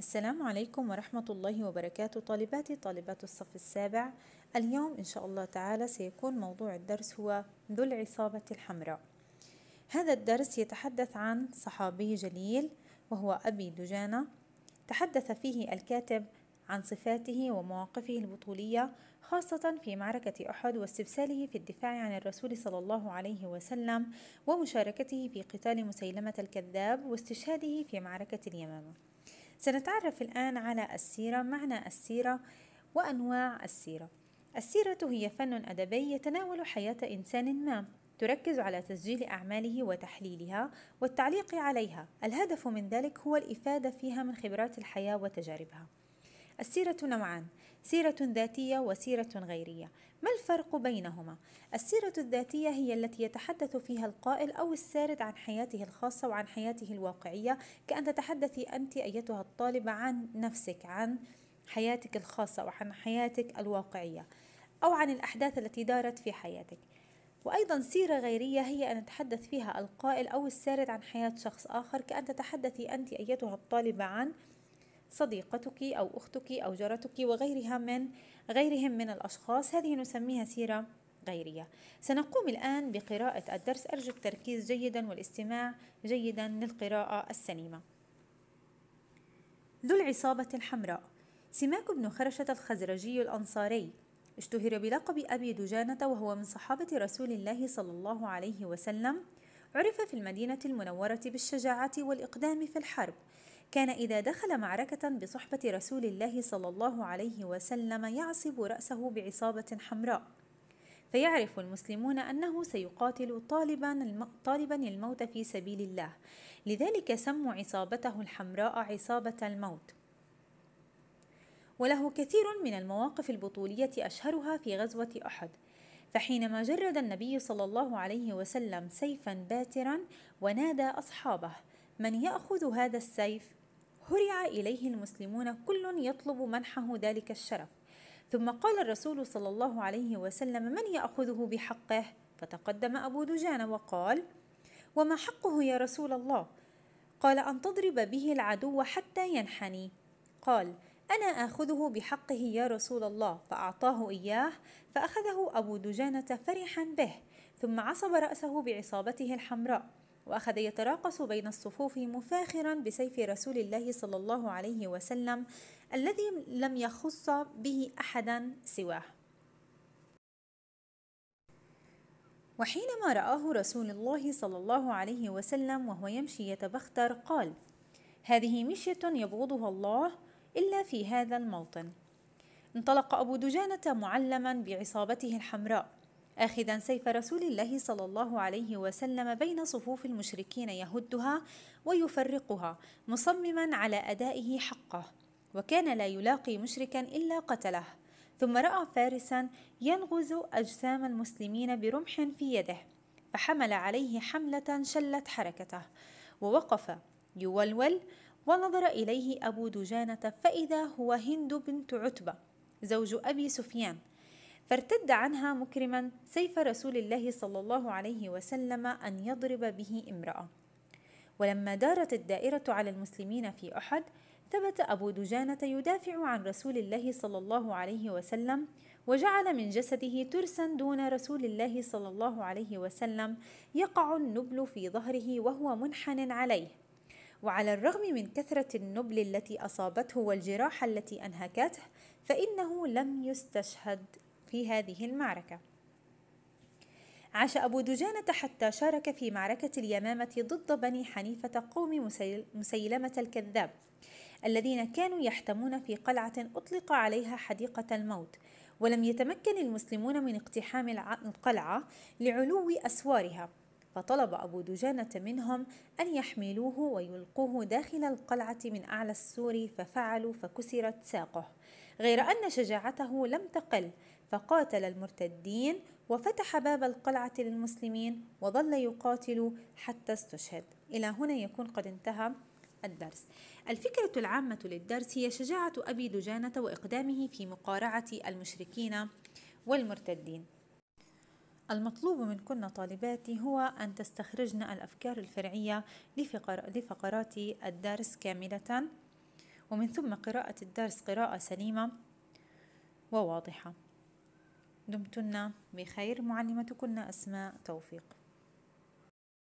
السلام عليكم ورحمة الله وبركاته طالباتي طالبات الصف السابع اليوم إن شاء الله تعالى سيكون موضوع الدرس هو ذو العصابة الحمراء هذا الدرس يتحدث عن صحابي جليل وهو أبي دجانة تحدث فيه الكاتب عن صفاته ومواقفه البطولية خاصة في معركة أحد واستبساله في الدفاع عن الرسول صلى الله عليه وسلم ومشاركته في قتال مسيلمة الكذاب واستشهاده في معركة اليمامة سنتعرف الآن على السيرة معنى السيرة وأنواع السيرة السيرة هي فن أدبي يتناول حياة إنسان ما تركز على تسجيل أعماله وتحليلها والتعليق عليها الهدف من ذلك هو الإفادة فيها من خبرات الحياة وتجاربها السيرة نوعان سيرة ذاتية وسيرة غيرية ما الفرق بينهما؟ السيرة الذاتية هي التي يتحدث فيها القائل أو السارد عن حياته الخاصة وعن حياته الواقعية كأن تتحدثي أنت أيتها الطالبة عن نفسك عن حياتك الخاصة وعن حياتك الواقعية أو عن الأحداث التي دارت في حياتك وأيضا سيرة غيرية هي أن يتحدث فيها القائل أو السارد عن حياة شخص آخر كأن تتحدثي أنت أيتها الطالبة عن صديقتك أو أختك أو جارتك وغيرها من غيرهم من الأشخاص هذه نسميها سيرة غيرية سنقوم الآن بقراءة الدرس أرجو التركيز جيدا والاستماع جيدا للقراءة السليمة ذو العصابة الحمراء سماك بن خرشة الخزرجي الأنصاري اشتهر بلقب أبي دجانة وهو من صحابة رسول الله صلى الله عليه وسلم عرف في المدينة المنورة بالشجاعة والإقدام في الحرب كان إذا دخل معركة بصحبة رسول الله صلى الله عليه وسلم يعصب رأسه بعصابة حمراء فيعرف المسلمون أنه سيقاتل طالبا طالبا الموت في سبيل الله لذلك سموا عصابته الحمراء عصابة الموت وله كثير من المواقف البطولية أشهرها في غزوة أحد فحينما جرد النبي صلى الله عليه وسلم سيفا باترا ونادى أصحابه من يأخذ هذا السيف هرع إليه المسلمون كل يطلب منحه ذلك الشرف ثم قال الرسول صلى الله عليه وسلم من يأخذه بحقه فتقدم أبو دجان وقال وما حقه يا رسول الله قال أن تضرب به العدو حتى ينحني قال أنا آخذه بحقه يا رسول الله فأعطاه إياه فأخذه أبو دجانة فرحا به ثم عصب رأسه بعصابته الحمراء وأخذ يتراقص بين الصفوف مفاخرا بسيف رسول الله صلى الله عليه وسلم الذي لم يخص به أحدا سواه وحينما رآه رسول الله صلى الله عليه وسلم وهو يمشي يتبختر قال هذه مشية يبغضها الله إلا في هذا الموطن انطلق أبو دجانة معلما بعصابته الحمراء آخذا سيف رسول الله صلى الله عليه وسلم بين صفوف المشركين يهدها ويفرقها مصمما على أدائه حقه وكان لا يلاقي مشركا إلا قتله ثم رأى فارسا ينغز أجسام المسلمين برمح في يده فحمل عليه حملة شلت حركته ووقف يولول ونظر إليه أبو دجانة فإذا هو هند بنت عتبة زوج أبي سفيان فارتد عنها مكرما سيف رسول الله صلى الله عليه وسلم أن يضرب به امرأة ولما دارت الدائرة على المسلمين في أحد ثبت أبو دجانة يدافع عن رسول الله صلى الله عليه وسلم وجعل من جسده ترسا دون رسول الله صلى الله عليه وسلم يقع النبل في ظهره وهو منحن عليه وعلى الرغم من كثرة النبل التي أصابته والجراح التي أنهكته فإنه لم يستشهد في هذه المعركة عاش أبو دجانة حتى شارك في معركة اليمامة ضد بني حنيفة قوم مسيلمة الكذاب الذين كانوا يحتمون في قلعة أطلق عليها حديقة الموت ولم يتمكن المسلمون من اقتحام القلعة لعلو أسوارها فطلب أبو دجانة منهم أن يحملوه ويلقوه داخل القلعة من أعلى السور ففعلوا فكسرت ساقه غير أن شجاعته لم تقل فقاتل المرتدين وفتح باب القلعة للمسلمين وظل يقاتل حتى استشهد إلى هنا يكون قد انتهى الدرس الفكرة العامة للدرس هي شجاعة أبي دجانة وإقدامه في مقارعة المشركين والمرتدين المطلوب منكن طالباتي هو أن تستخرجن الأفكار الفرعية لفقرات الدرس كاملة ومن ثم قراءة الدرس قراءة سليمة وواضحة دمتن بخير معلمتكن أسماء توفيق